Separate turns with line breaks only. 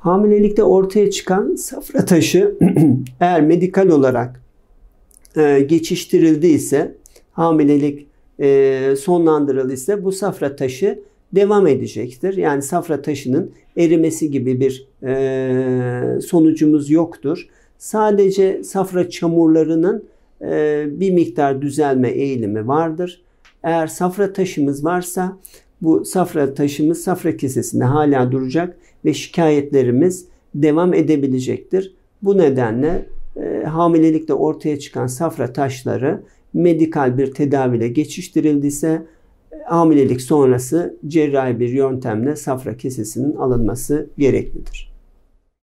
Hamilelikte ortaya çıkan safra taşı eğer medikal olarak e, geçiştirildiyse, hamilelik e, sonlandırılıysa bu safra taşı devam edecektir. Yani safra taşının erimesi gibi bir e, sonucumuz yoktur. Sadece safra çamurlarının e, bir miktar düzelme eğilimi vardır. Eğer safra taşımız varsa bu safra taşımız safra kesesinde hala duracak ve şikayetlerimiz devam edebilecektir. Bu nedenle e, hamilelikte ortaya çıkan safra taşları medikal bir tedaviyle geçiştirildiyse hamilelik sonrası cerrahi bir yöntemle safra kesesinin alınması gereklidir.